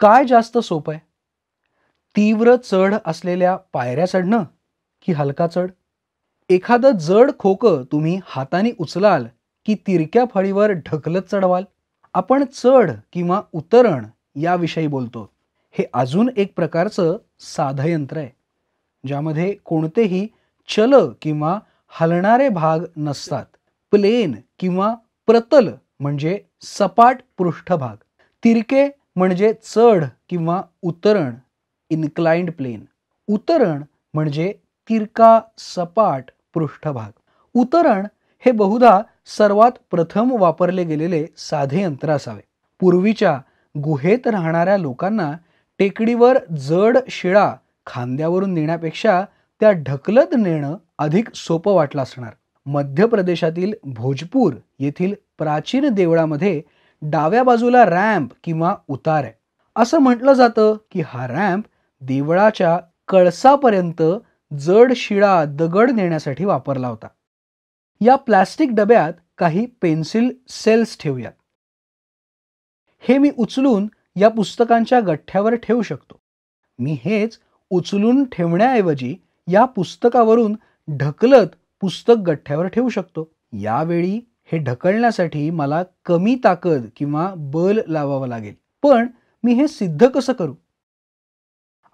काय जास्त सोपं आहे तीव्र चढ असलेल्या पायऱ्या चढणं की हलका चढ एखादं जड खोकं तुम्ही हाताने उचलाल की तिरक्या फळीवर ढकलत चढवाल आपण चढ किंवा उतरण याविषयी बोलतो हे अजून एक प्रकारचं साधयंत्र आहे ज्यामध्ये कोणतेही चल किंवा हलणारे भाग नसतात प्लेन किंवा प्रतल म्हणजे सपाट पृष्ठभाग तिरके म्हणजे चढ किंवा उतरण इन्क्लाइंड प्लेन उतरण म्हणजे तिरका सपाट पृष्ठभाग उतरण हे बहुधा सर्वात प्रथम वापरले गेलेले साधे यंत्र असावे पूर्वीच्या गुहेत राहणाऱ्या लोकांना टेकडीवर जड शिळा खांद्यावरून नेण्यापेक्षा त्या ढकलत नेणं अधिक सोपं वाटलं असणार मध्य प्रदेशातील भोजपूर येथील प्राचीन देवळामध्ये डाव्या बाजूला रॅम्प किंवा उतार आहे असं म्हटलं जातं की हा रॅम्प देवळाच्या कळसापर्यंत जड शिळा दगड नेण्यासाठी वापरला होता या प्लॅस्टिक डब्यात काही पेन्सिल सेल्स ठेवूयात हे मी उचलून या पुस्तकांच्या गठ्ठ्यावर ठेवू शकतो मी हेच उचलून ठेवण्याऐवजी या पुस्तकावरून ढकलत पुस्तक गठ्ठ्यावर ठेवू शकतो यावेळी हे ढकलण्यासाठी मला कमी ताकद किंवा बल लावावं लागेल पण मी हे सिद्ध कसं करू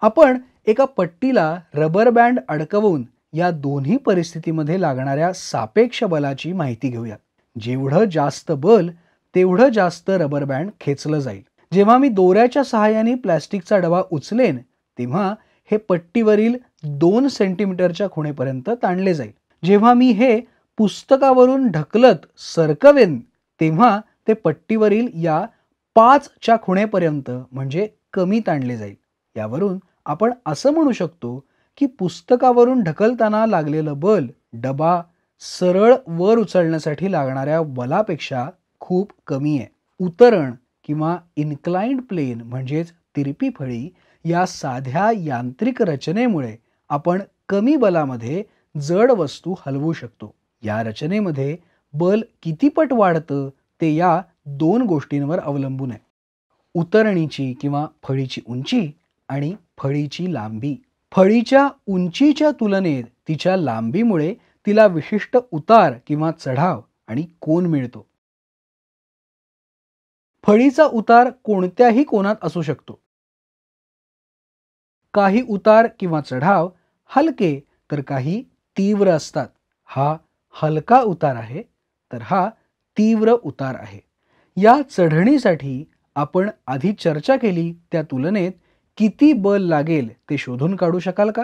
आपण एका पट्टीला रबर बँड अडकवून या दोन्ही परिस्थितीमध्ये लागणाऱ्या सापेक्ष बलाची माहिती घेऊया जेवढं जास्त बल तेवढं जास्त रबर बँड खेचलं जाईल जेव्हा मी दोऱ्याच्या सहाय्याने प्लॅस्टिकचा डबा उचलेन तेव्हा हे पट्टीवरील दोन सेंटीमीटरच्या खुणेपर्यंत ताणले जाईल जेव्हा मी हे पुस्तकावरून ढकलत सरकवेन तेव्हा ते पट्टीवरील या पाचच्या खुणेपर्यंत म्हणजे कमी ताणले जाईल यावरून आपण असं म्हणू शकतो की पुस्तकावरून ढकलताना लागलेलं बल डबा सरळ वर उचलण्यासाठी लागणाऱ्या बलापेक्षा खूप कमी आहे उतरण किंवा इन्क्लाइंड प्लेन म्हणजेच तिरपी फळी या साध्या यांत्रिक रचनेमुळे आपण कमी बलामध्ये जड वस्तू हलवू शकतो या रचनेमध्ये बल कितीपट वाढतं ते या दोन गोष्टींवर अवलंबून आहे उतरणीची किंवा फळीची उंची आणि फळीची लांबी फळीच्या उंचीच्या तुलनेत तिच्या लांबीमुळे तिला विशिष्ट उतार किंवा चढाव आणि कोण मिळतो फळीचा उतार कोणत्याही कोनात असू शकतो काही उतार किंवा चढाव हलके तर काही तीव्र असतात हा हलका उतार आहे तर हा तीव्र उतार आहे या चढणीसाठी आपण आधी चर्चा केली त्या तुलनेत किती बल लागेल ते शोधून काढू शकाल का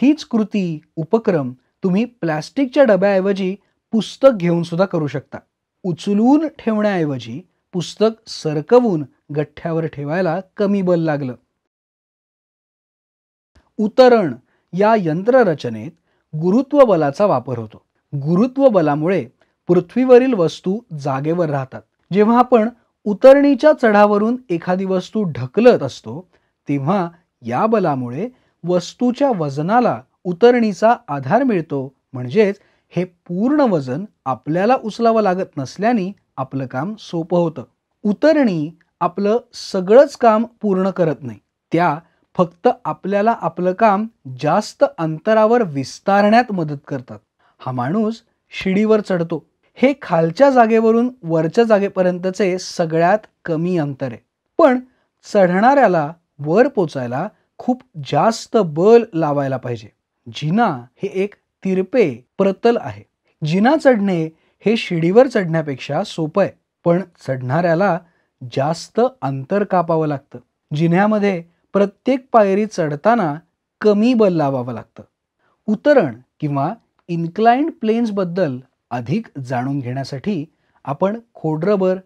हीच कृती उपक्रम तुम्ही प्लॅस्टिकच्या डब्याऐवजी पुस्तक घेऊन सुद्धा करू शकता उचलून ठेवण्याऐवजी पुस्तक सरकवून गठ्ठ्यावर ठेवायला कमी बल लागलं उतरण या यंत्ररचनेत गुरुत्व बलाचा वापर होतो गुरुत्व बलामुळे पृथ्वीवरील वस्तू जागेवर राहतात जेव्हा आपण उतरणीच्या चढावरून एखादी वस्तू ढकलत असतो तेव्हा या बलामुळे वस्तूच्या वजनाला उतरणीचा आधार मिळतो म्हणजेच हे पूर्ण वजन आपल्याला उचलावं लागत नसल्याने आपलं काम सोपं होतं उतरणी आपलं सगळंच काम पूर्ण करत नाही त्या फक्त आपल्याला आपलं काम जास्त अंतरावर विस्तारण्यात मदत करतात हा माणूस शिडीवर चढतो हे खालच्या जागेवरून वरच्या जागेपर्यंतचे सगळ्यात कमी अंतर आहे पण चढणाऱ्याला वर पोचायला खूप जास्त बल लावायला पाहिजे जिना हे एक तिरपे प्रतल आहे जिना चढणे हे शिडीवर चढण्यापेक्षा सोपं आहे पण चढणाऱ्याला जास्त अंतर कापावं लागतं जिन्ह्यामध्ये प्रत्येक पायरी चढताना कमी बल लावावं लागतं उतरण किंवा इन्क्लाइंड प्लेन्सबद्दल अधिक जाणून घेण्यासाठी आपण खोडरबर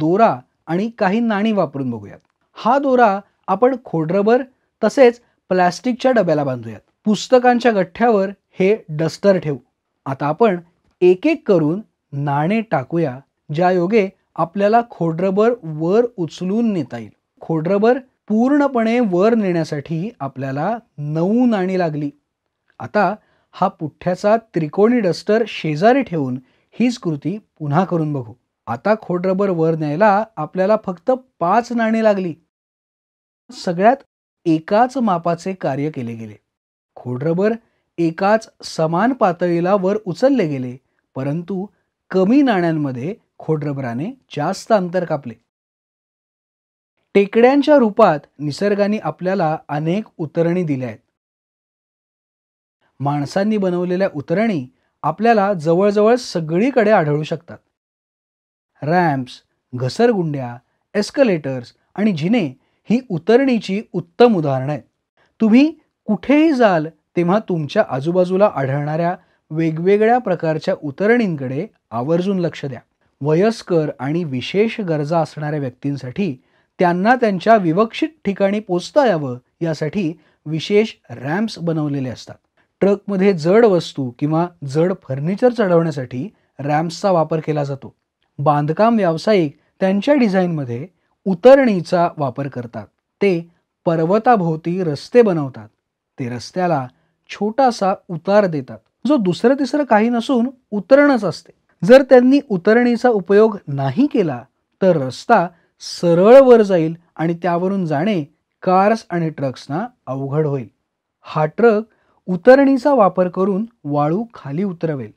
दोरा आणि काही नाणी वापरून बघूयात हा दोरा आपण खोडरबर तसेच प्लॅस्टिकच्या डब्याला बांधूयात पुस्तकांच्या गठ्ठ्यावर हे डस्टर ठेवू आता आपण एक एक करून नाणे टाकूया ज्या योगे आपल्याला खोडरबर वर उचलून नेता येईल खोडरबर पूर्णपणे वर नेण्यासाठी आपल्याला नऊ नाणी लागली आता हा पुठ्ठ्याचा त्रिकोणी डस्टर शेजारी ठेवून हीच कृती पुन्हा करून बघू आता खोडरबर वर न्यायला आपल्याला फक्त पाच नाणी लागली सगळ्यात एकाच मापाचे कार्य केले गेले खोडरबर एकाच समान पातळीला वर उचलले गेले परंतु कमी नाण्यांमध्ये खोडरबराने जास्त अंतर कापले टेकड्यांच्या रूपात निसर्गाने आपल्याला अनेक उतरणी दिल्या आहेत माणसांनी बनवलेल्या उतरणी आपल्याला जवळजवळ सगळीकडे आढळू शकतात रॅम्प्स घसरगुंड्या एस्कलेटर्स आणि जिने ही उतरणीची उत्तम उदाहरणं आहेत तुम्ही कुठेही जाल तेव्हा तुमच्या आजूबाजूला आढळणाऱ्या वेगवेगळ्या प्रकारच्या उतरणींकडे आवर्जून लक्ष द्या वयस्कर आणि विशेष गरजा असणाऱ्या व्यक्तींसाठी त्यांना त्यांच्या विवक्षित ठिकाणी पोचता यावं यासाठी विशेष रॅम्प्स बनवलेले असतात ट्रकमध्ये जड वस्तू किंवा जड फर्निचर चढवण्यासाठी रॅम्प्सचा वापर केला जातो बांधकाम व्यावसायिक त्यांच्या डिझाईनमध्ये उतरणीचा वापर करतात ते पर्वताभोवती रस्ते बनवतात ते रस्त्याला छोटासा उतार देतात जो दुसरं तिसरं काही नसून उतरणच असते जर त्यांनी उतरणीचा उपयोग नाही केला तर रस्ता सरळ वर जाईल आणि त्यावरून जाणे कार्स आणि ट्रक्सना अवघड होईल हा ट्रक उतरणीचा वापर करून वाळू खाली उतरवेल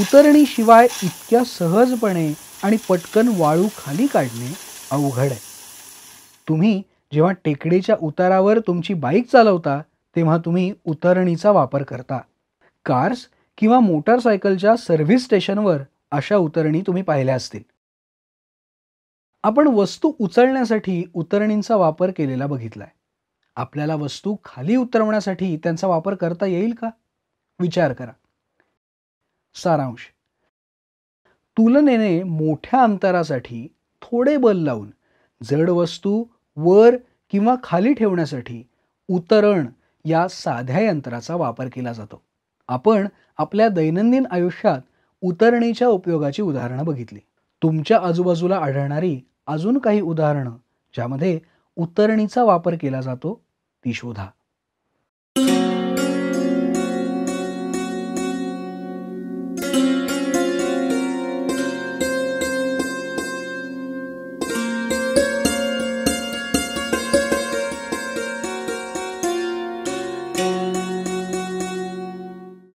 उतरणीशिवाय इतक्या सहजपणे आणि पटकन वाळू खाली काढणे अवघड आहे तुम्ही जेव्हा टेकडीच्या उतारावर तुमची बाईक चालवता तेव्हा तुम्ही उतरणीचा वापर करता कार्स किंवा मोटरसायकलच्या सर्व्हिस स्टेशनवर अशा उतरणी तुम्ही पाहिल्या असतील आपण वस्तू उचलण्यासाठी उतरणींचा वापर केलेला बघितलाय आपल्याला वस्तू खाली उतरवण्यासाठी त्यांचा वापर करता येईल का विचार करा सारांश तुलनेने मोठ्या अंतरासाठी थोडे बल लावून जड वस्तू वर किंवा खाली ठेवण्यासाठी उतरण या साध्या यंत्राचा वापर केला जातो आपण आपल्या दैनंदिन आयुष्यात उतरणीच्या उपयोगाची उदाहरणं बघितली तुमच्या आजूबाजूला आढळणारी अजून काही उदाहरणं ज्यामध्ये उतरणीचा वापर केला जातो ती शोधा